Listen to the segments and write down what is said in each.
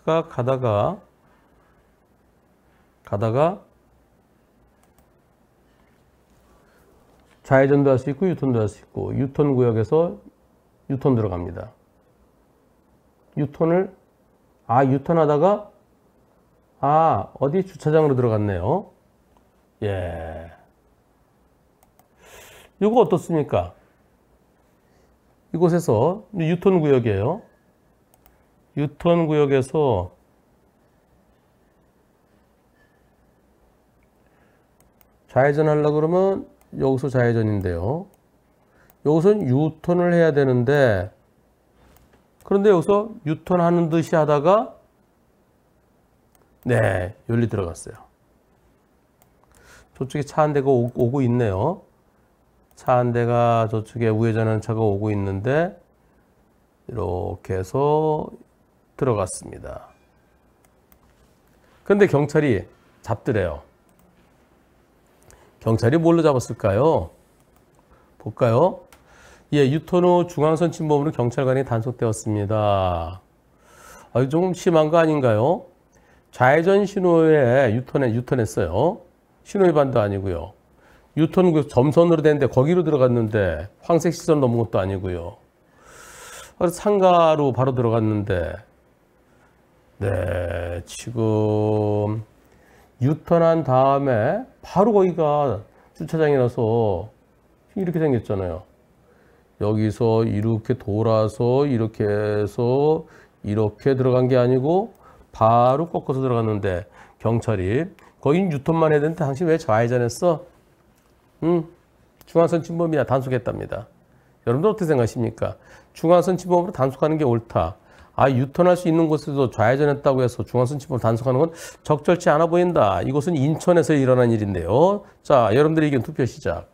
블박차가 가다가 가다가 좌회전도 할 수 있고 유턴도 할 수 있고 유턴 구역에서 유턴 들어갑니다. 유턴을 아 유턴하다가 아 어디 주차장으로 들어갔네요. 예. 이거 어떻습니까? 이곳에서 유턴 구역이에요. 유턴 구역에서 좌회전 하려고 그러면 여기서 좌회전인데요. 여기서 유턴을 해야 되는데 그런데 여기서 유턴하는 듯이 하다가 네, 열리 들어갔어요. 저쪽에 차 한 대가 오, 고 있네요. 차 한 대가 저쪽에 우회전하는 차가 오고 있는데 이렇게 해서 들어갔습니다. 근데 경찰이 잡더래요. 경찰이 뭘로 잡았을까요? 볼까요? 예, 유턴호 중앙선 침범으로 경찰관이 단속되었습니다. 아, 조금 심한 거 아닌가요? 좌회전 신호에 유턴에 유턴했어요. 신호위반도 아니고요. 유턴 그 점선으로 됐는데 거기로 들어갔는데 황색 시선 넘은 것도 아니고요. 상가로 바로 들어갔는데 네, 지금 유턴한 다음에 바로 거기가 주차장이라서 이렇게 생겼잖아요. 여기서 이렇게 돌아서 이렇게 해서 이렇게 들어간 게 아니고 바로 꺾어서 들어갔는데 경찰이 거긴 유턴만 해야 되는데 당신 왜 좌회전했어? 응, 중앙선 침범이야 단속했답니다. 여러분들 어떻게 생각하십니까? 중앙선 침범으로 단속하는 게 옳다. 아 유턴할 수 있는 곳에서 좌회전했다고 해서 중앙선 침범을 단속하는 건 적절치 않아 보인다. 이것은 인천에서 일어난 일인데요. 자, 여러분들의 의견 투표 시작.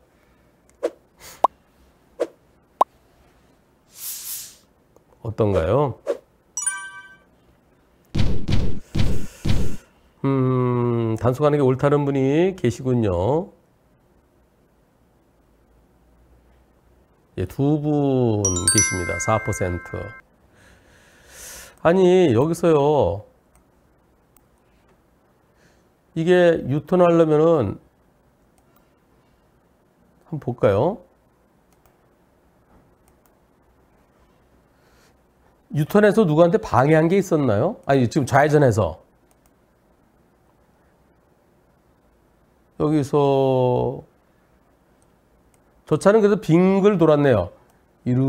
어떤가요? 음, 단속하는 게 옳다는 분이 계시군요. 예, 두분 계십니다. 4%. 아니 여기서요 이게 유턴 하려면은 한번 볼까요? 유턴에서 누구한테 방해한 게 있었나요? 아니 지금 좌회전해서 여기서 저 차는 그래서 빙글 돌았네요. 이렇게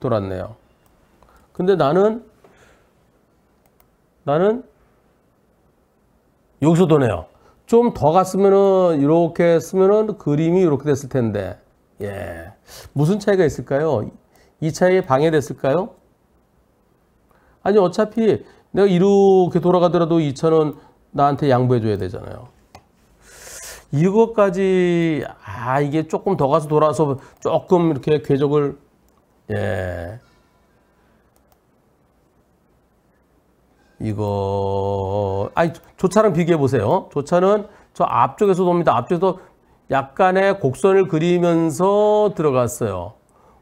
돌았네요. 근데 나는 나는 여기서 도네요. 좀 더 갔으면은 이렇게 쓰면은 그림이 이렇게 됐을 텐데 예 무슨 차이가 있을까요? 이 차이에 방해됐을까요? 아니 어차피 내가 이렇게 돌아가더라도 이 차는 나한테 양보해 줘야 되잖아요. 이것까지 아 이게 조금 더 가서 돌아서 조금 이렇게 궤적을 예 이거 아니 조차랑 비교해 보세요. 조차는 저 앞쪽에서 돕니다. 앞쪽에서 약간의 곡선을 그리면서 들어갔어요.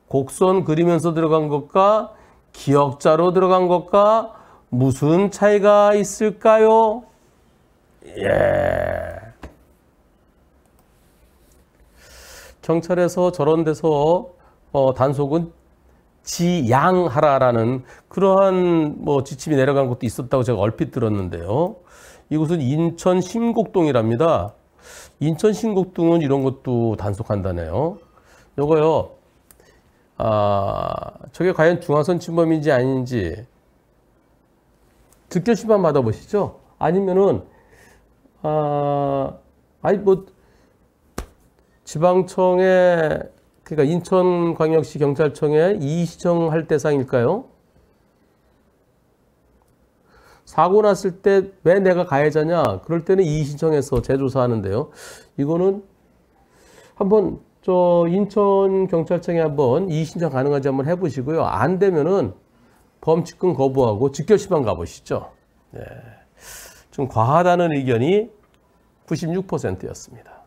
곡선 그리면서 들어간 것과 기억자로 들어간 것과 무슨 차이가 있을까요? 예. 경찰에서 저런 데서 어, 단속은 지양하라라는 그러한 뭐 지침이 내려간 것도 있었다고 제가 얼핏 들었는데요. 이곳은 인천 신곡동이랍니다. 인천 신곡동은 이런 것도 단속한다네요. 요거요. 아, 저게 과연 중화선 침범인지 아닌지 득결심만 받아보시죠. 아니면은 아, 아니 뭐 지방청에 그러니까 인천광역시 경찰청에이의시청할 대상일까요? 사고 났을 때 왜 내가 가해자냐? 그럴 때는 이의시청에서 재조사하는데요. 이거는 한번 저 인천 경찰청에 한번 이신청 의가능하지 한번 해보시고요. 안 되면은 범칙금 거부하고 직결시방 가보시죠. 네. 좀 과하다는 의견이 96%였습니다.